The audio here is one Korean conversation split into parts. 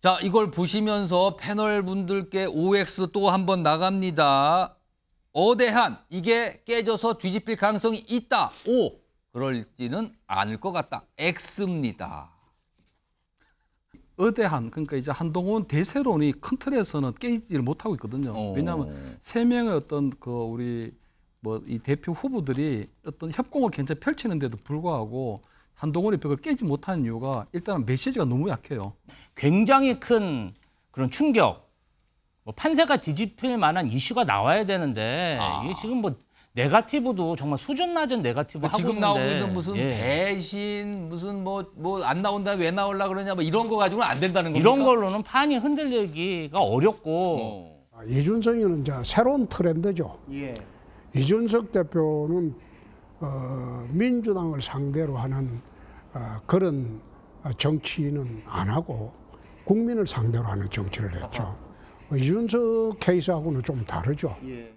자, 이걸 보시면서 패널 분들께 OX 또 한 번 나갑니다. 어대한 이게 깨져서 뒤집힐 가능성이 있다. 오, 그럴지는 않을 것 같다. X입니다. 어대한 그러니까 이제 한동훈 대세론이 큰 틀에서는 깨지를 못하고 있거든요. 오. 어. 왜냐하면 세 명의 어떤 그 우리 뭐 이 대표 후보들이 어떤 협공을 굉장히 펼치는데도 불구하고 한동훈의 벽을 깨지 못하는 이유가 일단은 메시지가 너무 약해요. 굉장히 큰 그런 충격, 뭐 판세가 뒤집힐 만한 이슈가 나와야 되는데 아. 이게 지금 뭐 네가티브도 정말 수준 낮은 네가티브 뭐 하고 지금 나오고 있는 무슨 예. 배신 무슨 뭐 뭐 안 나온다 왜 나올라 그러냐 뭐 이런 거 가지고는 안 된다는 거죠. 이런 걸로는 판이 흔들리기가 어렵고 어. 아, 이준석이는 이제 새로운 트렌드죠. 예. 이준석 대표는 어, 민주당을 상대로 하는 어, 그런 정치는 안 하고 국민을 상대로 하는 정치를 했죠. 아 이준석 케이스하고는 좀 다르죠. 예.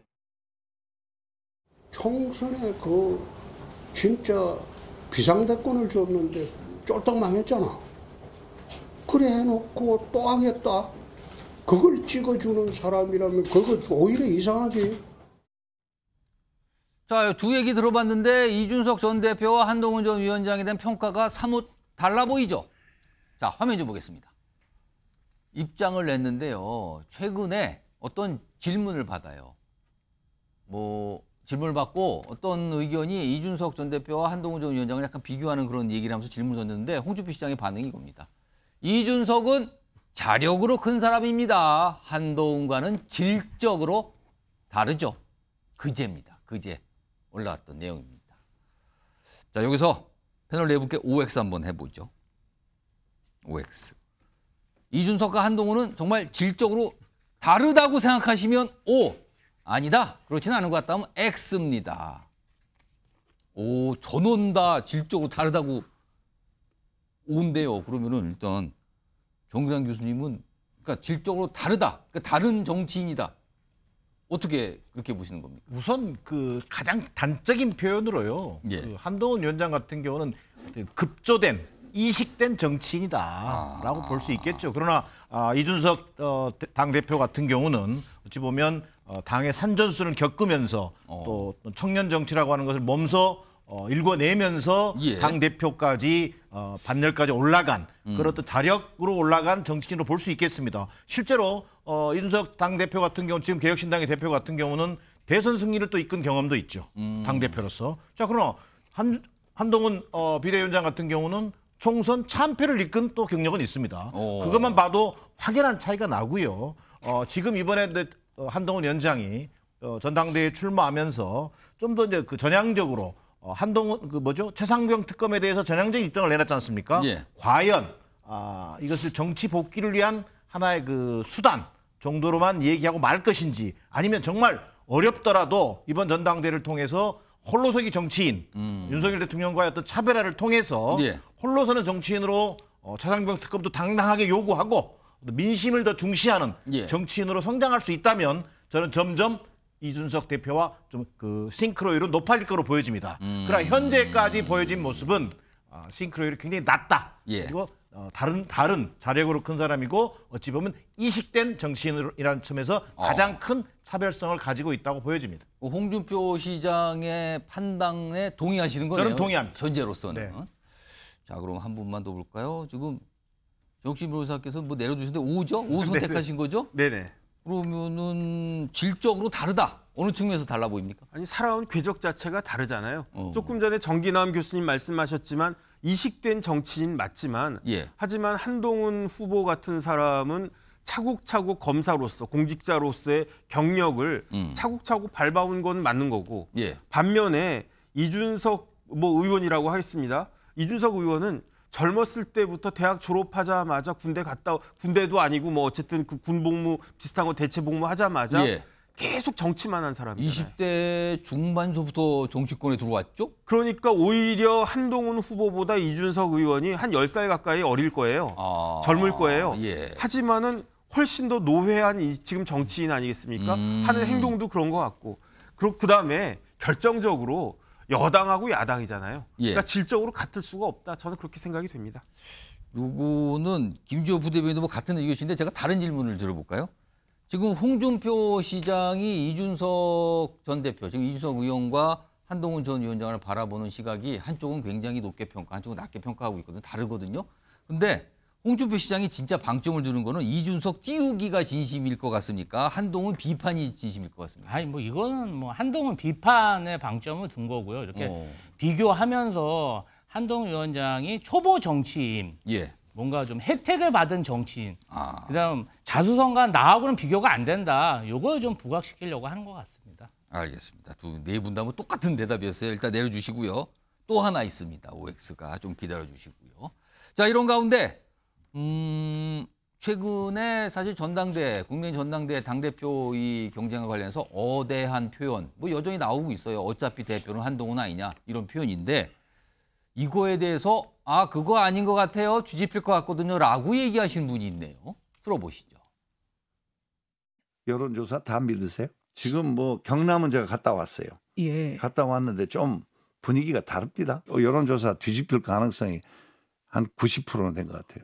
총선에 그 진짜 비상대권을 줬는데 쫄딱 망했잖아. 그래 해놓고 또 하겠다. 그걸 찍어주는 사람이라면 그거 오히려 이상하지. 자, 두 얘기 들어봤는데 이준석 전 대표와 한동훈 전 위원장에 대한 평가가 사뭇 달라 보이죠? 자, 화면 좀 보겠습니다. 입장을 냈는데요. 최근에 어떤 질문을 받아요. 뭐 질문을 받고 어떤 의견이 이준석 전 대표와 한동훈 전 위원장을 약간 비교하는 그런 얘기를 하면서 질문을 줬는데 홍준표 시장의 반응이 이겁니다. 이준석은 자력으로 큰 사람입니다. 한동훈과는 질적으로 다르죠. 그제입니다. 그제. 올라왔던 내용입니다. 자, 여기서 패널 네 분께 OX 한번 해보죠. OX. 이준석과 한동훈은 정말 질적으로 다르다고 생각하시면 O. 아니다. 그렇지는 않은 것 같다면 X입니다. 오, 전원 다 질적으로 다르다고 온대요. 그러면은 일단 정기란 교수님은 그러니까 질적으로 다르다. 그러니까 다른 정치인이다. 어떻게 그렇게 보시는 겁니까? 우선 그 가장 단적인 표현으로요. 예. 그 한동훈 위원장 같은 경우는 급조된 이식된 정치인이다라고 아. 볼수 있겠죠. 그러나 아, 이준석 어, 당 대표 같은 경우는 어찌 보면 어, 당의 산전수를 겪으면서 어. 또 청년 정치라고 하는 것을 몸소 어, 일궈내면서 예. 당 대표까지 어, 반열까지 올라간 음. 그런 어떤 자력으로 올라간 정치인으로 볼 수 있겠습니다. 실제로 어, 이준석 당 대표 같은 경우 지금 개혁신당의 대표 같은 경우는 대선 승리를 또 이끈 경험도 있죠. 음. 당 대표로서. 자 그러나 한 한동훈 어, 비대위원장 같은 경우는 총선 참패를 이끈 또 경력은 있습니다. 오. 어. 그것만 봐도 확연한 차이가 나고요. 어, 지금 이번에 어, 한동훈 위원장이 어, 전당대회 출마하면서 좀 더 이제 그 전향적으로 어, 한동훈 그 뭐죠 최상병 특검에 대해서 전향적인 입장을 내놨지 않습니까? 예. 과연 아, 이것을 정치 복귀를 위한 하나의 그 수단 정도로만 얘기하고 말 것인지 아니면 정말 어렵더라도 이번 전당대회를 통해서 홀로서기 정치인 음. 윤석열 대통령과의 어떤 차별화를 통해서 예. 홀로서는 정치인으로 어, 차상병 특검도 당당하게 요구하고 민심을 더 중시하는 예. 정치인으로 성장할 수 있다면 저는 점점 이준석 대표와 좀 그 싱크로율은 높아질 거로 보여집니다. 음. 그러나 현재까지 보여진 모습은 아, 싱크로율이 굉장히 낮다. 예. 그리고 어, 다른 다른 자력으로 큰 사람이고 어찌 보면 이식된 정치인이라는 점에서 어. 가장 어. 큰 차별성을 가지고 있다고 보여집니다. 그 홍준표 시장의 판단에 동의하시는 거네요. 저는 동의합니다. 현재로서는. 네. 자 그럼 한 분만 더 볼까요? 지금 정신 변호사께서 뭐 내려주셨는데 오죠? 오 네. 선택하신 거죠? 네네. 그러면은 질적으로 다르다. 어느 측면에서 달라 보입니까? 아니 살아온 궤적 자체가 다르잖아요. 어. 조금 전에 정기남 교수님 말씀하셨지만 이식된 정치인 맞지만 예. 하지만 한동훈 후보 같은 사람은 차곡차곡 검사로서 공직자로서의 경력을 음. 차곡차곡 밟아온 건 맞는 거고 예. 반면에 이준석 뭐 의원이라고 하겠습니다. 이준석 의원은 젊었을 때부터 대학 졸업하자마자 군대 갔다 군대도 아니고 뭐 어쨌든 그 군복무 비슷한 거 대체 복무 하자마자 예. 계속 정치만 한 사람이잖아요. 20대 중반서부터 정치권에 들어왔죠? 그러니까 오히려 한동훈 후보보다 이준석 의원이 한 10살 가까이 어릴 거예요. 아, 젊을 거예요. 예. 하지만은 훨씬 더 노회한 이 지금 정치인 아니겠습니까? 음. 하는 행동도 그런 것 같고. 그리고 그다음에 결정적으로 여당하고 야당이잖아요. 예. 그러니까 질적으로 같을 수가 없다. 저는 그렇게 생각이 됩니다. 요거는 김주호 부대변인도 뭐 같은 의견인데 제가 다른 질문을 들어볼까요? 지금 홍준표 시장이 이준석 전 대표, 지금 이준석 의원과 한동훈 전 위원장을 바라보는 시각이 한쪽은 굉장히 높게 평가, 한쪽은 낮게 평가하고 있거든요. 다르거든요. 근데 홍준표 시장이 진짜 방점을 두는 거는 이준석 띄우기가 진심일 것 같습니까? 한동훈 비판이 진심일 것같습니다 아니 뭐 이거는 뭐 한동훈 비판의 방점을 둔 거고요. 이렇게 어. 비교하면서 한동훈 위원장이 초보 정치인 예. 뭔가 좀 혜택을 받은 정치인. 아. 그다음 자수성가 나하고는 비교가 안 된다. 요거좀 부각시키려고 하는 것 같습니다. 알겠습니다. 두 네 분 다뭐 똑같은 대답이었어요. 일단 내려주시고요. 또 하나 있습니다. OX가 좀 기다려 주시고요. 자 이런 가운데 음, 최근에 사실 전당대 국민 전당대 당 대표 이 경쟁과 관련해서 어대한 표현 뭐 여전히 나오고 있어요. 어차피 대표는 한동훈 아니냐 이런 표현인데 이거에 대해서 아 그거 아닌 것 같아요 뒤집힐 것 같거든요 라고 얘기하시는 분이 있네요 들어보시죠 여론조사 다 믿으세요? 지금 뭐 경남은 제가 갔다 왔어요 예. 갔다 왔는데 좀 분위기가 다릅니다 어, 여론조사 뒤집힐 가능성이 한 90%는 된 것 같아요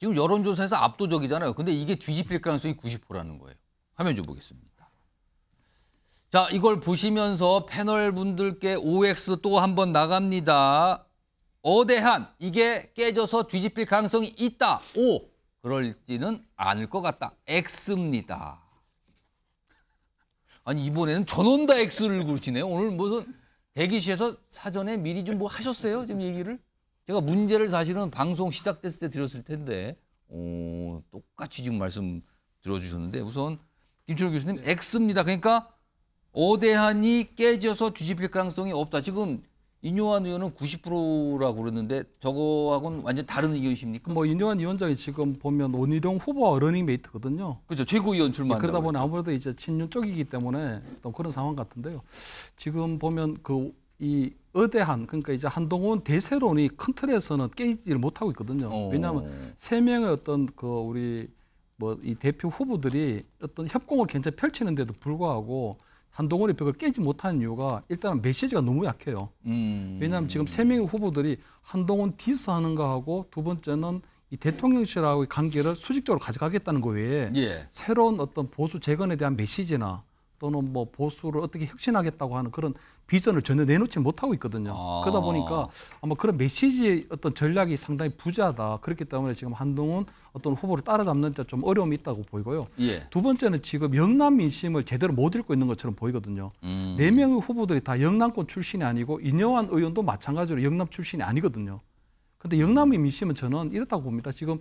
지금 여론조사에서 압도적이잖아요 근데 이게 뒤집힐 가능성이 90%라는 거예요 화면 좀 보겠습니다 자, 이걸 보시면서 패널 분들께 OX 또 한 번 나갑니다. 어대한, 이게 깨져서 뒤집힐 가능성이 있다. 오, 그럴지는 않을 것 같다. X입니다. 아니, 이번에는 전원 다 X를 그러시네요 오늘 무슨 대기실에서 사전에 미리 좀 뭐 하셨어요? 지금 얘기를? 제가 문제를 사실은 방송 시작됐을 때 드렸을 텐데, 오, 똑같이 지금 말씀 들어주셨는데, 우선 김철호 교수님, 네. X입니다. 그러니까 오대한이 깨져서 뒤집힐 가능성이 없다. 지금 인요한 의원은 90%라고 그러는데 저거하고는 완전 다른 의견이십니까? 뭐 인요한 위원장이 지금 보면 원희룡 후보와 러닝메이트거든요. 그렇죠. 최고위원 출마. 예, 그러다 보니 아무래도 이제 친윤 쪽이기 때문에 또 그런 상황 같은데요. 지금 보면 그 이 어대한 그러니까 이제 한동훈 대세론이 큰 틀에서는 깨지를 못하고 있거든요. 어. 왜냐하면 세 명의 어떤 그 우리 뭐 이 대표 후보들이 어떤 협공을 굉장히 펼치는데도 불구하고 한동훈의 벽을 깨지 못하는 이유가 일단은 메시지가 너무 약해요. 음. 왜냐하면 지금 세 명의 후보들이 한동훈 디스하는 가하고두 번째는 이 대통령실하고의 관계를 수직적으로 가져가겠다는 거 외에 예. 새로운 어떤 보수 재건에 대한 메시지나 또는 뭐 보수를 어떻게 혁신하겠다고 하는 그런 비전을 전혀 내놓지 못하고 있거든요. 아. 그러다 보니까 아마 그런 메시지의 어떤 전략이 상당히 부자다 그렇기 때문에 지금 한동훈 어떤 후보를 따라잡는 데 좀 어려움이 있다고 보이고요. 예. 두 번째는 지금 영남 민심을 제대로 못 읽고 있는 것처럼 보이거든요. 음. 네 음. 명의 후보들이 다 영남권 출신이 아니고 인여환 의원도 마찬가지로 영남 출신이 아니거든요. 근데 영남의 민심은 저는 이렇다고 봅니다. 지금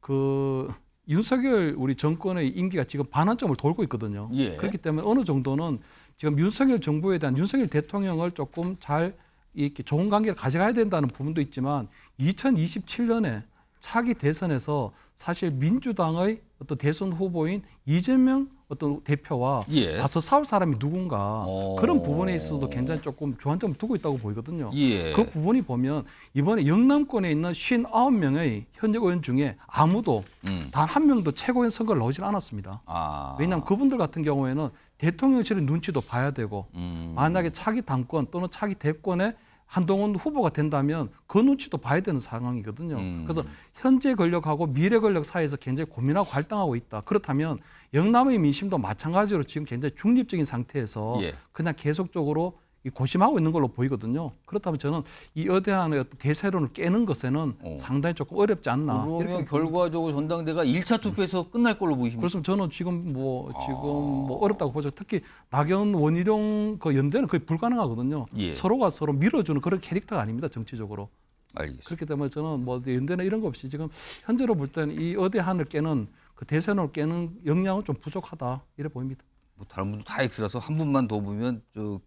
그 윤석열 우리 정권의 임기가 지금 반환점을 돌고 있거든요. 예. 그렇기 때문에 어느 정도는 지금 윤석열 정부에 대한 윤석열 대통령을 조금 잘 이렇게 좋은 관계를 가져가야 된다는 부분도 있지만 2027년에 차기 대선에서 사실 민주당의 어떤 대선 후보인 이재명 어떤 대표와 예. 가서 싸울 사람이 누군가 오. 어. 그런 부분에 있어서도 굉장히 조금 주안점을 두고 있다고 보이거든요. 예. 그 부분이 보면 이번에 영남권에 있는 59명의 현역 의원 중에 아무도 음. 단한 명도 최고위원 선거를 나오질 않았습니다. 아. 왜냐하면 그분들 같은 경우에는 대통령실의 눈치도 봐야 되고 음. 만약에 차기 당권 또는 차기 대권에 한동훈 후보가 된다면 그 눈치도 봐야 되는 상황이거든요. 음. 그래서 현재 권력하고 미래 권력 사이에서 굉장히 고민하고 갈등하고 있다. 그렇다면 영남의 민심도 마찬가지로 지금 굉장히 중립적인 상태에서 예. 그냥 계속적으로 고심하고 있는 걸로 보이거든요. 그렇다면 저는 이여대한의 대세론을 깨는 것에는 어. 상당히 조금 어렵지 않나. 그러면 결과적으로 전당대가 1차 투표에서 끝날 걸로 보이십니까? 그렇습니다. 저는 지금 뭐 아. 지금 아. 뭐 어렵다고 보죠. 특히 나경원 원희룡 그 연대는 거의 불가능하거든요. 예. 서로가 서로 밀어주는 그런 캐릭터가 아닙니다. 정치적으로. 알겠습니다. 그렇기 때문에 저는 뭐 연대나 이런 거 없이 지금 현재로 볼 때는 이 어대한을 깨는 그 대세론을 깨는 역량은 좀 부족하다 이래 보입니다. 뭐 다른 분도 다 X라서 한 분만 더 보면 저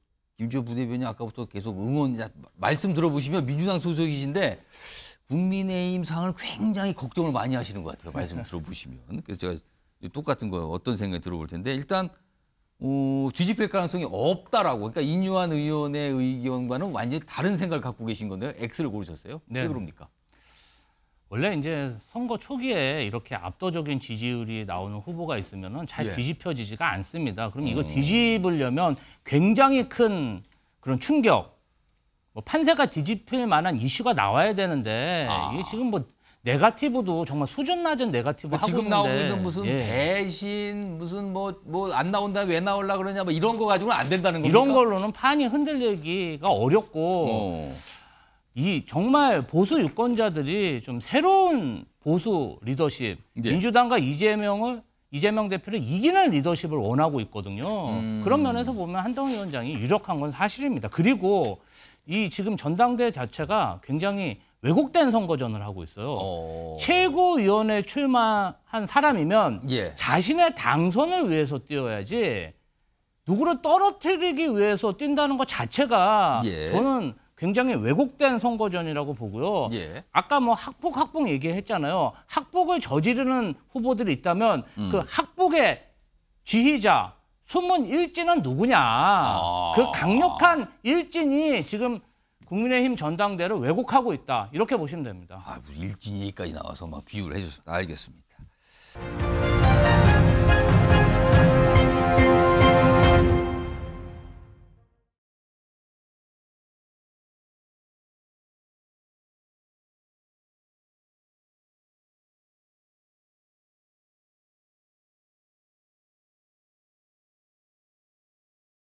김주호 부대변인 아까부터 계속 응원 말씀 들어보시면 민주당 소속이신데 국민의힘 상을 굉장히 걱정을 많이 하시는 것 같아요. 말씀 들어보시면 그래서 제가 똑같은 거예요 어떤 생각이 들어볼 텐데 일단 어, 뒤집힐 가능성이 없다라고 그러니까 인유한 의원의 의견과는 완전히 다른 생각을 갖고 계신 건데요. X를 고르셨어요. 네. 왜 그럽니까? 원래 이제 선거 초기에 이렇게 압도적인 지지율이 나오는 후보가 있으면은 잘 예. 뒤집혀지지가 않습니다. 그럼 이거 음. 뒤집으려면 굉장히 큰 그런 충격, 뭐 판세가 뒤집힐 만한 이슈가 나와야 되는데 아. 이게 지금 뭐 네가티브도 정말 수준 낮은 네가티브 뭐 하고 지금 있는데. 나오고 있는 무슨 예. 배신 무슨 뭐 뭐 안 나온다 왜 나올라 그러냐 뭐 이런 거 가지고는 안 된다는 겁니까? 이런 걸로는 판이 흔들리기가 어렵고. 어. 이 정말 보수 유권자들이 좀 새로운 보수 리더십, 네. 민주당과 이재명을 이재명 대표를 이기는 리더십을 원하고 있거든요. 음. 그런 면에서 보면 한동훈 위원장이 유력한 건 사실입니다. 그리고 이 지금 전당대 자체가 굉장히 왜곡된 선거전을 하고 있어요. 어... 최고위원회 출마한 사람이면 예. 자신의 당선을 위해서 뛰어야지 누구를 떨어뜨리기 위해서 뛴다는 것 자체가 예. 저는 굉장히 왜곡된 선거전이라고 보고요. 예. 아까 뭐 학폭 학폭 얘기했잖아요. 학폭을 저지르는 후보들이 있다면 음. 그 학폭의 지휘자 숨은 일진은 누구냐. 아. 그 강력한 일진이 지금 국민의힘 전당대를 왜곡하고 있다. 이렇게 보시면 됩니다. 아, 일진이까지 나와서 막 비유를 해주셨습니다. 알겠습니다.